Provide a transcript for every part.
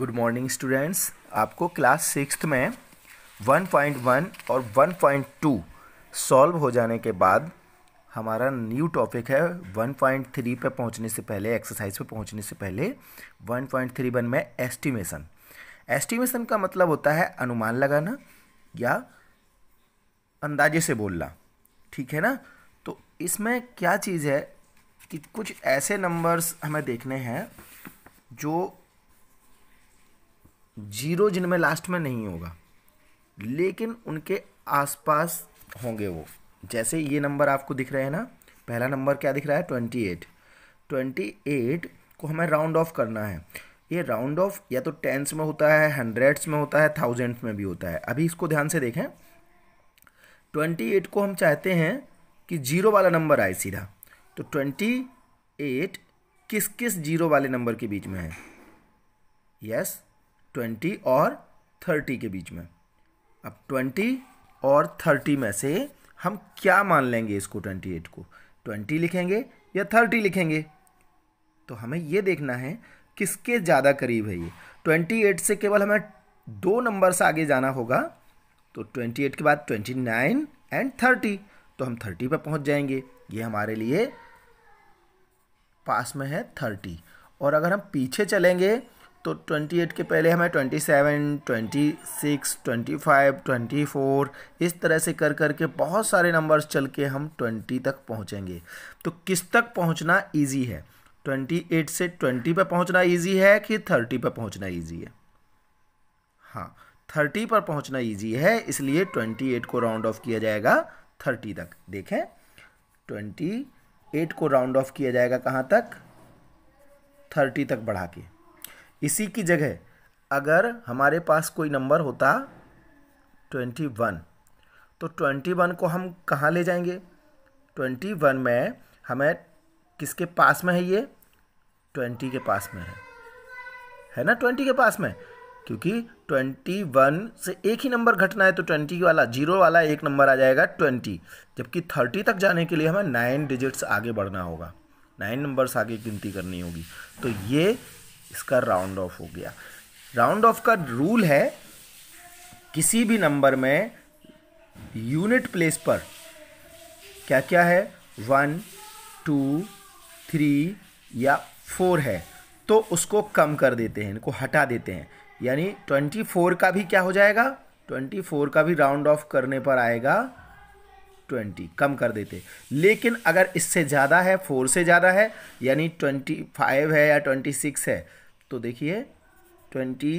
Good morning students आपको class six में 1.1 और 1.2 सॉल्व हो जाने के बाद हमारा न्यू टॉपिक है 1.3 पे पहुंचने से पहले एक्सरसाइज पे पहुंचने से पहले वन में एस्टिमेशन एस्टिमेशन का मतलब होता है अनुमान लगाना या अंदाजे से बोलना ठीक है ना तो इसमें क्या चीज़ है कि कुछ ऐसे नंबर्स हमें देखने हैं जो जीरो जिनमें लास्ट में नहीं होगा लेकिन उनके आसपास होंगे वो जैसे ये नंबर आपको दिख रहे हैं ना पहला नंबर क्या दिख रहा है ट्वेंटी एट ट्वेंटी एट को हमें राउंड ऑफ करना है ये राउंड ऑफ या तो टेंस में होता है हंड्रेड्स में होता है थाउजेंड में भी होता है अभी इसको ध्यान से देखें ट्वेंटी एट को हम चाहते हैं कि जीरो वाला नंबर आए सीधा तो ट्वेंटी एट किस किस जीरो वाले नंबर के बीच में है यस yes? ट्वेंटी और थर्टी के बीच में अब ट्वेंटी और थर्टी में से हम क्या मान लेंगे इसको ट्वेंटी एट को ट्वेंटी लिखेंगे या थर्टी लिखेंगे तो हमें ये देखना है किसके ज़्यादा करीब है ये ट्वेंटी एट से केवल हमें दो नंबर से आगे जाना होगा तो ट्वेंटी एट के बाद ट्वेंटी नाइन एंड थर्टी तो हम थर्टी पर पहुंच जाएंगे ये हमारे लिए पास में है थर्टी और अगर हम पीछे चलेंगे तो 28 के पहले हमें 27, 26, 25, 24 इस तरह से कर कर के बहुत सारे नंबर्स चल के हम 20 तक पहुंचेंगे तो किस तक पहुंचना इजी है 28 से 20 पे पहुंचना इजी है कि 30 पे पहुंचना इजी है हाँ 30 पर पहुंचना इजी है इसलिए 28 को राउंड ऑफ किया जाएगा 30 तक देखें 28 को राउंड ऑफ किया जाएगा कहाँ तक 30 तक बढ़ा के इसी की जगह अगर हमारे पास कोई नंबर होता ट्वेंटी वन तो ट्वेंटी वन को हम कहाँ ले जाएंगे ट्वेंटी वन में हमें किसके पास में है ये ट्वेंटी के पास में है है ना ट्वेंटी के पास में क्योंकि ट्वेंटी वन से एक ही नंबर घटना है तो ट्वेंटी वाला जीरो वाला एक नंबर आ जाएगा ट्वेंटी जबकि थर्टी तक जाने के लिए हमें नाइन डिजिट्स आगे बढ़ना होगा नाइन नंबर्स आगे गिनती करनी होगी तो ये इसका राउंड ऑफ हो गया राउंड ऑफ का रूल है किसी भी नंबर में यूनिट प्लेस पर क्या क्या है वन टू थ्री या फोर है तो उसको कम कर देते हैं इनको हटा देते हैं यानी ट्वेंटी फोर का भी क्या हो जाएगा ट्वेंटी फोर का भी राउंड ऑफ करने पर आएगा ट्वेंटी कम कर देते लेकिन अगर इससे ज़्यादा है फोर से ज़्यादा है यानी ट्वेंटी फाइव है या ट्वेंटी सिक्स है तो देखिए ट्वेंटी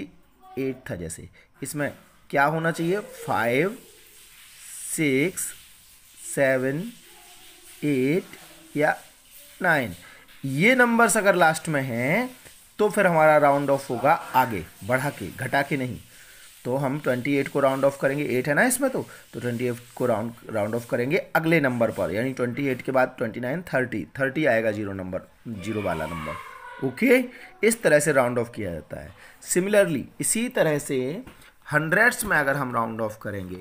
एट था जैसे इसमें क्या होना चाहिए फाइव सिक्स सेवन एट या नाइन ये नंबर्स अगर लास्ट में हैं तो फिर हमारा राउंड ऑफ होगा आगे बढ़ा के घटा के नहीं तो हम ट्वेंटी एट को राउंड ऑफ करेंगे एट है ना इसमें तो तो ट्वेंटी एट को राउंड राउंड ऑफ करेंगे अगले नंबर पर यानी ट्वेंटी एट के बाद ट्वेंटी नाइन थर्टी थर्टी आएगा जीरो नंबर जीरो वाला नंबर ओके इस तरह से राउंड ऑफ किया जाता है सिमिलरली इसी तरह से हंड्रेड्स में अगर हम राउंड ऑफ करेंगे